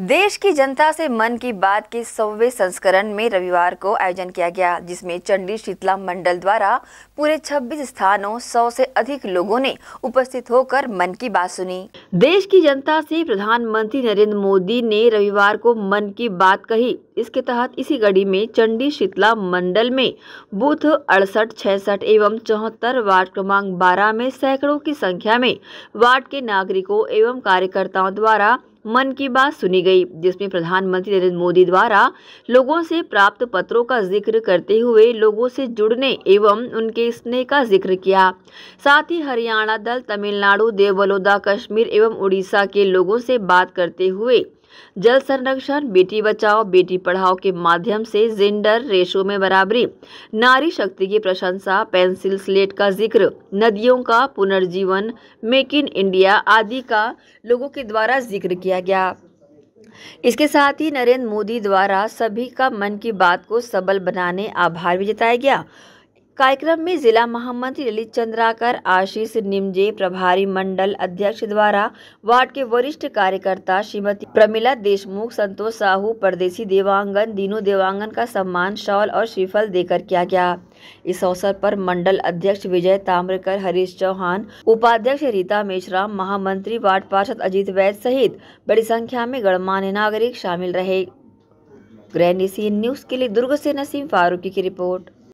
देश की जनता से मन की बात के सौवे संस्करण में रविवार को आयोजन किया गया जिसमें चंडी शीतला मंडल द्वारा पूरे 26 स्थानों सौ से अधिक लोगों ने उपस्थित होकर मन की बात सुनी देश की जनता से प्रधानमंत्री नरेंद्र मोदी ने रविवार को मन की बात कही इसके तहत इसी कड़ी में चंडी शीतला मंडल में बूथ अड़सठ छसठ एवं चौहत्तर वार्ड क्रमांक बारह में सैकड़ों की संख्या में वार्ड के नागरिकों एवं कार्यकर्ताओं द्वारा मन की बात सुनी गई जिसमें प्रधानमंत्री नरेंद्र मोदी द्वारा लोगों से प्राप्त पत्रों का जिक्र करते हुए लोगों से जुड़ने एवं उनके स्नेह का जिक्र किया साथ ही हरियाणा दल तमिलनाडु देवलोदा कश्मीर एवं उड़ीसा के लोगों से बात करते हुए जल संरक्षण बेटी बचाओ बेटी पढ़ाओ के माध्यम से जेंडर रेशो में बराबरी नारी शक्ति की प्रशंसा पेंसिल स्लेट का जिक्र नदियों का पुनर्जीवन मेक इन इंडिया आदि का लोगों के द्वारा जिक्र किया गया इसके साथ ही नरेंद्र मोदी द्वारा सभी का मन की बात को सबल बनाने आभार भी जताया गया कार्यक्रम में जिला महामंत्री ललित चंद्राकर आशीष निमजे प्रभारी मंडल अध्यक्ष द्वारा वार्ड के वरिष्ठ कार्यकर्ता श्रीमती प्रमिला देशमुख संतोष साहू परदेसी देवांगन दीनू देवांगन का सम्मान शॉल और श्रीफल देकर किया गया इस अवसर पर मंडल अध्यक्ष विजय ताम्रकर हरीश चौहान उपाध्यक्ष रीता मेश्राम महामंत्री वार्ड पार्षद अजीत वैद सहित बड़ी संख्या में गणमान्य नागरिक शामिल रहे ग्रैंड न्यूज के लिए दुर्ग से नसीम फारूकी की रिपोर्ट